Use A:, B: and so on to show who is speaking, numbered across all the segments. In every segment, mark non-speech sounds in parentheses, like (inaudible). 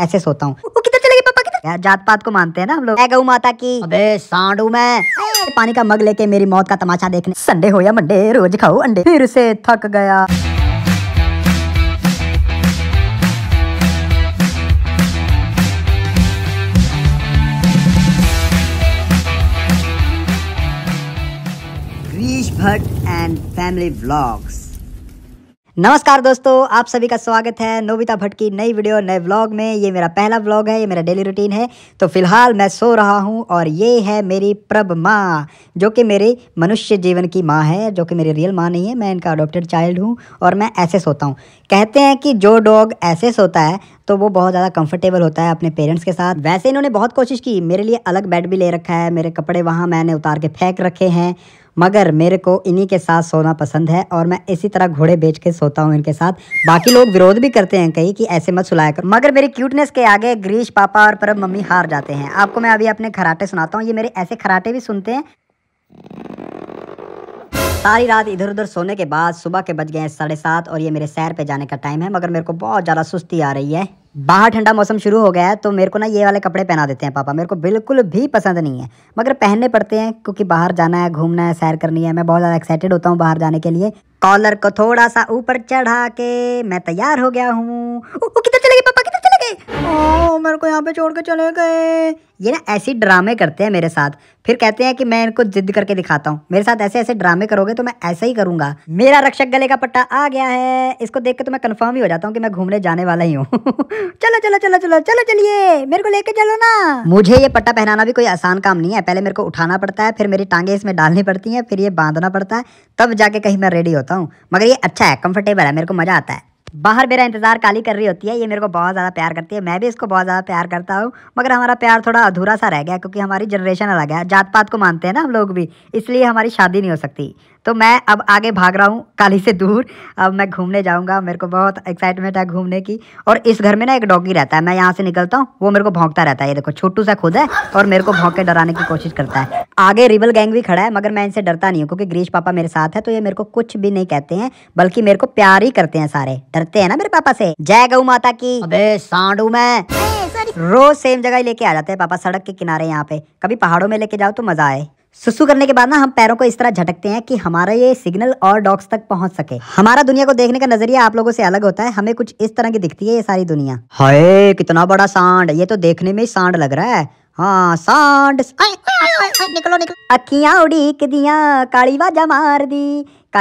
A: ऐसे सोता हूँ किधर चले गए पापा किधर यार जात पात को मानते हैं ना हम लोग गौ माता की अबे सांडू मैं पानी का मग लेके मेरी मौत का तमाशा देखने संडे हो या मंडे रोज खाओ अंडे फिर से थक गया भट्ट एंड फैमिली व्लॉग्स नमस्कार दोस्तों आप सभी का स्वागत है नोबिता भट्ट की नई वीडियो नए व्लॉग में ये मेरा पहला व्लॉग है ये मेरा डेली रूटीन है तो फिलहाल मैं सो रहा हूँ और ये है मेरी प्रभ माँ जो कि मेरे मनुष्य जीवन की माँ है जो कि मेरी रियल माँ नहीं है मैं इनका अडोप्टेड चाइल्ड हूँ और मैं ऐसे सोता हूँ कहते हैं कि जो डॉग ऐसे सोता है तो वो बहुत ज़्यादा कंफर्टेबल होता है अपने पेरेंट्स के साथ वैसे इन्होंने बहुत कोशिश की मेरे लिए अलग बेड भी ले रखा है मेरे कपड़े वहाँ मैंने उतार के फेंक रखे हैं मगर मेरे को इन्हीं के साथ सोना पसंद है और मैं इसी तरह घोड़े बेच के सोता हूँ इनके साथ बाकी लोग विरोध भी करते हैं कहीं कि ऐसे मत सुलाया करो मगर मेरी क्यूटनेस के आगे ग्रीश पापा और परम मम्मी हार जाते हैं आपको मैं अभी अपने खराटे सुनाता हूँ ये मेरे ऐसे खराटे भी सुनते हैं सारी रात इधर उधर सोने के बाद सुबह के बज गए हैं साढ़े सात और ये मेरे सैर पे जाने का टाइम है मगर मेरे को बहुत ज़्यादा सुस्ती आ रही है बाहर ठंडा मौसम शुरू हो गया है तो मेरे को ना ये वाले कपड़े पहना देते हैं पापा मेरे को बिल्कुल भी पसंद नहीं है मगर पहनने पड़ते हैं क्योंकि बाहर जाना है घूमना है सैर करनी है मैं बहुत ज़्यादा एक्साइटेड होता हूँ बाहर जाने के लिए कॉलर को थोड़ा सा ऊपर चढ़ा के मैं तैयार हो गया हूँ किधर चले गए पापा किधर सर को यहाँ पे छोड़ के चले गए ये ना ऐसे ड्रामे करते हैं मेरे साथ फिर कहते हैं कि मैं इनको जिद करके दिखाता हूँ मेरे साथ ऐसे ऐसे ड्रामे करोगे तो मैं ऐसा ही करूंगा मेरा रक्षक गले का पट्टा आ गया है इसको देख के तो मैं कंफर्म ही हो जाता हूँ कि मैं घूमने जाने वाला ही हूँ (laughs) चलो चलो चलो चलो चलो चलिए मेरे को लेके चलो ना मुझे ये पट्टा पहनाना भी कोई आसान काम नहीं है पहले मेरे को उठाना पड़ता है फिर मेरी टांगे इसमें डालनी पड़ती है फिर ये बांधना पड़ता है तब जाके कहीं मैं रेडी होता हूँ मगर ये अच्छा है कंफर्टेबल है मेरे को मजा आता है बाहर मेरा इंतज़ार काली कर रही होती है ये मेरे को बहुत ज़्यादा प्यार करती है मैं भी इसको बहुत ज़्यादा प्यार करता हूँ मगर हमारा प्यार थोड़ा अधूरा सा रह गया क्योंकि हमारी जनरेशन अलग है जात पात को मानते हैं ना हम लोग भी इसलिए हमारी शादी नहीं हो सकती तो मैं अब आगे भाग रहा हूँ काली से दूर अब मैं घूमने जाऊँगा मेरे को बहुत एक्साइटमेंट है घूमने की और इस घर में ना एक डॉगी रहता है मैं यहाँ से निकलता हूँ वो मेरे को भोंकता रहता है ये देखो छोटू सा खुद है और मेरे को भोंक के डराने की कोशिश करता है आगे रिबल गैंग भी खड़ा है मगर मैं इनसे डरता नहीं हूँ क्योंकि ग्रीश पापा मेरे साथ है तो ये मेरे को कुछ भी नहीं कहते हैं बल्कि मेरे को प्यार ही करते हैं सारे डरते हैं ना मेरे पापा से जय गऊ माता की अबे सांडू मैं रोज सेम जगह ही लेके आ जाते हैं पापा सड़क के किनारे यहाँ पे कभी पहाड़ों में लेके जाओ तो मजा आए सुसु करने के बाद ना हम पैरों को इस तरह झटकते हैं कि हमारा ये सिग्नल और डॉग्स तक पहुंच सके हमारा दुनिया को देखने का नजरिया आप लोगों से अलग होता है हमें कुछ इस तरह की दिखती है ये सारी दुनिया हाय कितना बड़ा सांड ये तो देखने में ही सांड लग रहा है हाँ सांड निकलो निकलो अखियां उड़ी दिया काली बाजा मार दी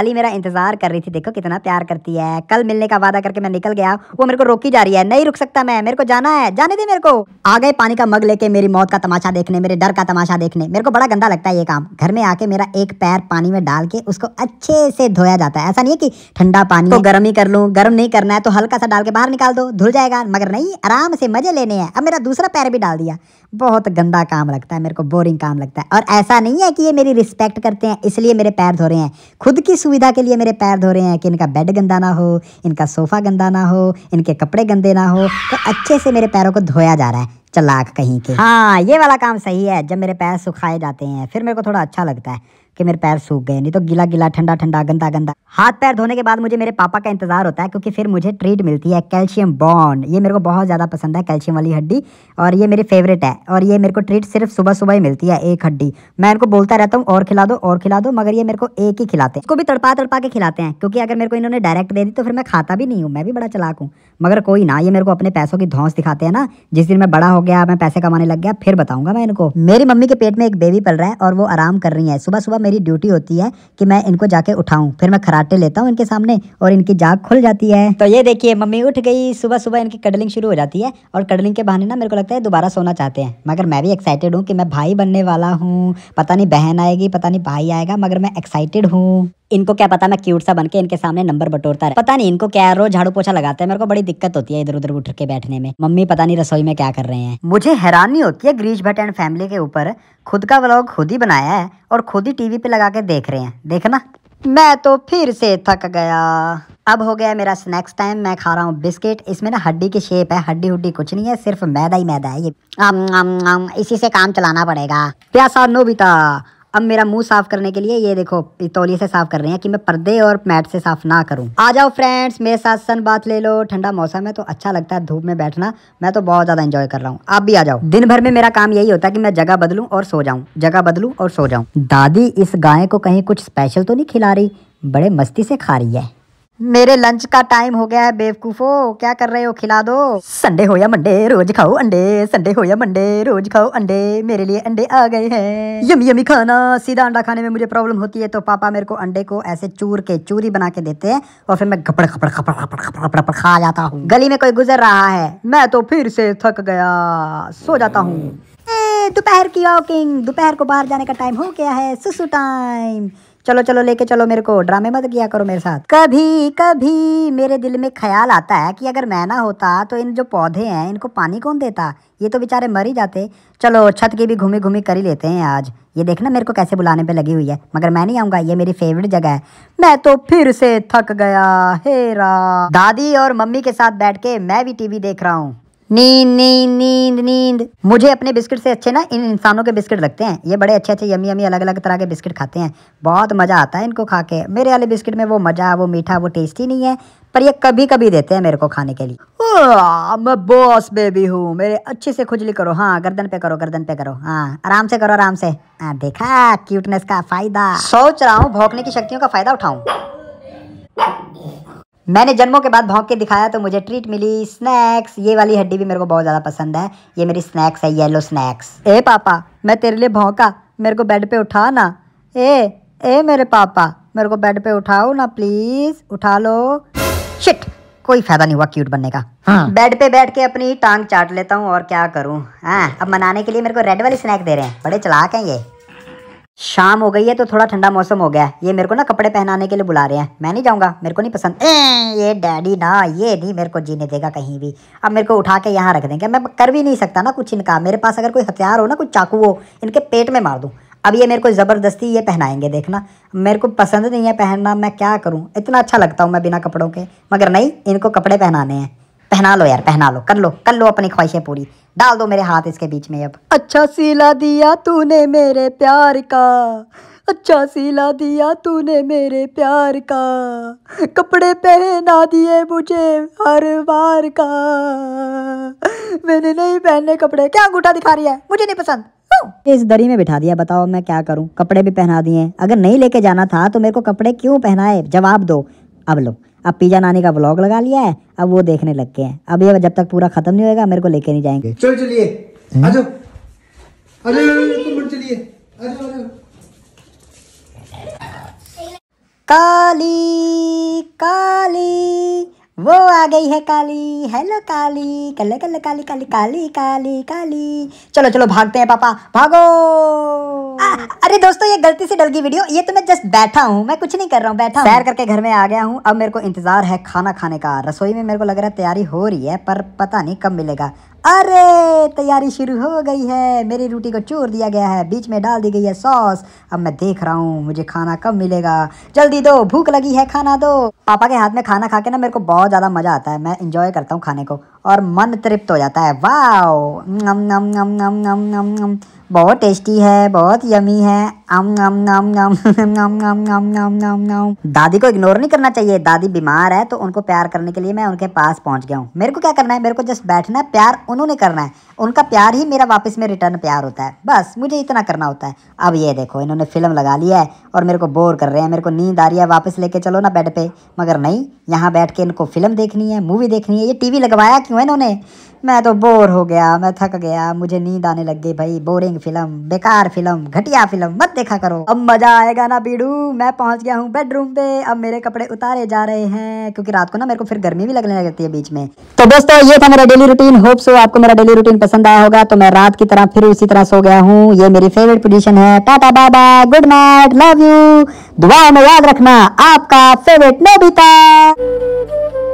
A: ही मेरा इंतजार कर रही थी देखो कितना प्यार करती है कल मिलने का वादा करके मैं निकल गया वो मेरे को रोकी जा रही है नहीं रुक सकता मैं मेरे को जाना है जाने दे मेरे को आ गए पानी का मग लेके मेरी मौत का तमाशा देखने मेरे डर का तमाशा देखने मेरे को बड़ा गंदा लगता है ये काम घर में आके मेरा एक पैर पानी में डाल के उसको अच्छे से धोया जाता है ऐसा नहीं है कि ठंडा पानी तो गर्म ही कर लू गर्म नहीं करना है तो हल्का सा डाल के बाहर निकाल दो धुल जाएगा मगर नहीं आराम से मजे लेने हैं अब मेरा दूसरा पैर भी डाल दिया बहुत गंदा काम लगता है मेरे को बोरिंग काम लगता है और ऐसा नहीं है कि ये मेरी रिस्पेक्ट करते हैं इसलिए मेरे पैर धो रहे हैं खुद की सुविधा के लिए मेरे पैर धो रहे हैं कि इनका बेड गंदा ना हो इनका सोफ़ा गंदा ना हो इनके कपड़े गंदे ना हो तो अच्छे से मेरे पैरों को धोया जा रहा है चलाक कहीं के हाँ ये वाला काम सही है जब मेरे पैर सुखाए जाते हैं फिर मेरे को थोड़ा अच्छा लगता है कि मेरे पैर सूख गए नहीं तो गिला गिला ठंडा ठंडा गंदा गंदा हाथ पैर धोने के बाद मुझे मेरे पापा का इंतजार होता है क्योंकि फिर मुझे ट्रीट मिलती है कैल्शियम बॉन्ड ये मेरे को बहुत ज़्यादा पसंद है कैल्शियम वाली हड्डी और ये मेरी फेवरेट है और ये मेरे को ट्रीट सिर्फ सुबह सुबह ही मिलती है एक हड्डी मैं इनको बोलता रहता हूँ और खिला दो और खिला दो मगर ये मेरे को एक ही खिलाते हैं इसको भी तड़पा तड़पा के खिलाते हैं क्योंकि अगर मेरे को इन्होंने डायरेक्ट दे दी तो फिर मैं खाता भी नहीं हूँ मैं भी बड़ा चलाक हूँ मगर कोई ना ये मेरे को अपने पैसों की धौस दिखाते हैं ना जिस दिन मैं बड़ा हो गया मैं पैसे कमाने लग गया फिर बताऊंगा मैं इनको मेरी मम्मी के पेट में एक बेबी पल रहा है और वो आराम कर रही है सुबह सुबह मेरी ड्यूटी होती है कि मैं इनको जाके उठाऊं फिर मैं खराटे लेता हूं इनके सामने और इनकी जाग खुल जाती है तो ये देखिए मम्मी उठ गई सुबह सुबह इनकी कडलिंग शुरू हो जाती है और कडलिंग के बहाने ना मेरे को लगता है दोबारा सोना चाहते हैं मगर मैं भी एक्साइटेड हूँ कि मैं भाई बनने वाला हूँ पता नहीं बहन आएगी पता नहीं भाई आएगा मगर मैं एक्साइटेड हूँ इनको क्या पता मैं क्यूट सा बनके इनके सामने नंबर बटोरता रहा पता नहीं इनको क्या रोज झाड़ू पोछा लगाते हैं मेरे को बड़ी दिक्कत होती है इधर उधर उठ के बैठने में मम्मी पता नहीं रसोई में क्या कर रहे हैं मुझे हैरानी होती है ग्रीश भट्ट एंड फैमिली के ऊपर खुद का व्लॉग खुद ही बनाया है और खुद ही टीवी पे लगा के देख रहे हैं देखना मैं तो फिर से थक गया अब हो गया मेरा स्नैक्स टाइम मैं खा रहा हूँ बिस्किट इसमें ना हड्डी की शेप है हड्डी हुड्डी कुछ नहीं है सिर्फ मैदा ही मैदा है ये आम, आम, आम, इसी से काम चलाना पड़ेगा प्यासा नोबिता अब मेरा मुंह साफ करने के लिए ये देखो तौलिए से साफ कर रहे हैं कि मैं पर्दे और मैट से साफ ना करूं आ जाओ फ्रेंड्स मेरे साथ सन बात ले लो ठंडा मौसम है तो अच्छा लगता है धूप में बैठना मैं तो बहुत ज्यादा इंजॉय कर रहा हूँ आप भी आ जाओ दिन भर में मेरा काम यही होता है की मैं जगह बदलू और सो जाऊं जगह बदलू और सो जाऊं दादी इस गाय को कहीं कुछ स्पेशल तो नहीं खिला रही बड़े मस्ती से खा रही है मेरे लंच का टाइम हो गया है बेवकूफो क्या कर रहे हो खिला दो संडे हो या मंडे रोज खाओ अंडे संडे हो या मंडे रोज खाओ अंडे मेरे लिए अंडे आ गए हैं यमी यमी खाना सीधा अंडा खाने में मुझे प्रॉब्लम होती है तो पापा मेरे को अंडे को ऐसे चूर के चूरी बना के देते हैं और फिर मैं घपड़ घपड़ घपड़ घपड़ घपड़ घपड़ खा जाता हूँ गली में कोई गुजर रहा है मैं तो फिर से थक गया सो जाता हूँ दोपहर की वॉकिंग दोपहर को बाहर जाने का टाइम हो गया है सुसु टाइम चलो चलो लेके चलो मेरे को ड्रामे मत किया करो मेरे साथ कभी कभी मेरे दिल में ख्याल आता है कि अगर मैं ना होता तो इन जो पौधे हैं इनको पानी कौन देता ये तो बेचारे मर ही जाते चलो छत की भी घूमी घूमी कर ही लेते हैं आज ये देखना मेरे को कैसे बुलाने पे लगी हुई है मगर मैं नहीं आऊंगा ये मेरी फेवरेट जगह है मैं तो फिर से थक गया हेरा दादी और मम्मी के साथ बैठ के मैं भी टीवी देख रहा हूँ नींद नींद नींद नींद मुझे अपने बिस्किट से अच्छे ना इन इंसानों के बिस्किट लगते हैं ये बड़े अच्छे अच्छे यमी यमी अलग अलग तरह के बिस्किट खाते हैं बहुत मज़ा आता है इनको खा के मेरे वाले बिस्किट में वो मज़ा वो मीठा वो टेस्टी नहीं है पर ये कभी कभी देते हैं मेरे को खाने के लिए मैं बॉस बेबी हूँ मेरे अच्छे से खुजली करो हाँ गर्दन पे करो गर्दन पे करो हाँ आराम से करो आराम से देखा क्यूटनेस का फायदा सोच रहा हूँ भौंकने की शक्तियों का फायदा उठाऊ मैंने जन्मों के बाद भौंक के दिखाया तो मुझे ट्रीट मिली स्नैक्स ये वाली हड्डी भी मेरे को बहुत ज़्यादा पसंद है ये मेरी स्नैक्स है येलो स्नैक्स ए पापा मैं तेरे लिए भौंका मेरे को बेड पे उठा ना ए ए मेरे पापा मेरे को बेड पे उठाओ ना प्लीज़ उठा लो शिट कोई फायदा नहीं हुआ क्यूट बनने का हाँ। बेड पे बैठ के अपनी टांग चाट लेता हूँ और क्या करूँ हाँ, अब मनाने के लिए मेरे को रेड वाली स्नैक दे रहे हैं बड़े चलाक हैं ये शाम हो गई है तो थोड़ा ठंडा मौसम हो गया है ये मेरे को ना कपड़े पहनाने के लिए बुला रहे हैं मैं नहीं जाऊँगा मेरे को नहीं पसंद ए, ये डैडी ना ये नहीं मेरे को जीने देगा कहीं भी अब मेरे को उठा के यहाँ रख देंगे मैं कर भी नहीं सकता ना कुछ इनका मेरे पास अगर कोई हथियार हो ना कुछ चाकू हो इनके पेट में मार दूँ अब ये मेरे को ज़बरदस्ती ये पहनाएंगे देखना मेरे को पसंद नहीं है पहनना मैं क्या करूँ इतना अच्छा लगता हूँ मैं बिना कपड़ों के मगर नहीं इनको कपड़े पहनाने हैं पहना लो यार पहना लो कर लो कर लो अपनी ख्वाहिशें पूरी डाल दो मेरे हाथ इसके बीच में अब अच्छा सिला दिया तूने मेरे प्यार का अच्छा सिला दिया तूने मेरे प्यार का कपड़े पहना दिए मुझे हर बार का मैंने नहीं पहने कपड़े क्या अंगूठा दिखा रही है मुझे नहीं पसंद हाँ। इस दरी में बिठा दिया बताओ मैं क्या करूं कपड़े भी पहना दिए अगर नहीं लेके जाना था तो मेरे को कपड़े क्यों पहनाए जवाब दो अब लो अब पिज्जा नानी का ब्लॉग लगा लिया है अब वो देखने लग गए हैं अब ये जब तक पूरा खत्म नहीं होगा मेरे को लेके नहीं जाएंगे चलो चलिए आजो आजो चलिए काली काली वो आ गई है काली हेलो काली कल कल काली काली काली काली काली चलो चलो भागते हैं पापा भागो अरे दोस्तों ये गलती से डल गई वीडियो ये तो मैं जस्ट बैठा हूँ मैं कुछ नहीं कर रहा हूँ बैठा सैर करके घर में आ गया हूँ अब मेरे को इंतजार है खाना खाने का रसोई में मेरे को लग रहा है तैयारी हो रही है पर पता नहीं कब मिलेगा अरे तैयारी शुरू हो गई है मेरी रोटी को चूर दिया गया है बीच में डाल दी गई है सॉस अब मैं देख रहा हूँ मुझे खाना कब मिलेगा जल्दी दो भूख लगी है खाना दो पापा के हाथ में खाना खा के ना मेरे को बहुत ज़्यादा मज़ा आता है मैं इंजॉय करता हूँ खाने को और मन तृप्त हो जाता है वाह बहुत टेस्टी है बहुत यमी है अम नम नम नम नम नम नम नम नम नम दादी को इग्नोर नहीं करना चाहिए दादी बीमार है तो उनको प्यार करने के लिए मैं उनके पास पहुंच गया हूँ मेरे को क्या करना है मेरे को जस्ट बैठना है प्यार उन्होंने करना है उनका प्यार ही मेरा वापस में रिटर्न प्यार होता है बस मुझे इतना करना होता है अब ये देखो इन्होंने फिल्म लगा लिया है और मेरे को बोर कर रहे हैं मेरे को नींद आ रही है वापस लेके चलो ना बेड पे मगर नहीं यहाँ बैठ के इनको फिल्म देखनी है मूवी देखनी है ये टीवी लगवाया क्यों है इन्होंने मैं तो बोर हो गया मैं थक गया मुझे नींद आने लग गई भाई बोरिंग फिल्म बेकार फिल्म घटिया फिल्म मत देखा करो अब मजा आएगा ना बीड़ू मैं पहुंच गया हूँ बेडरूम पे अब मेरे कपड़े उतारे जा रहे हैं क्योंकि रात को ना मेरे को फिर गर्मी भी लगने लगती है बीच में तो दोस्तों ये था मेरा डेली रूटीन होप सो आपको मेरा डेली रूटीन पसंद आया होगा तो मैं रात की तरह फिर उसी तरह सो गया हूँ ये मेरी फेवरेट पोजिशन है टाटा बाबा गुड नाइट लव यू दुआ में याद रखना आपका फेवरेट नोबिता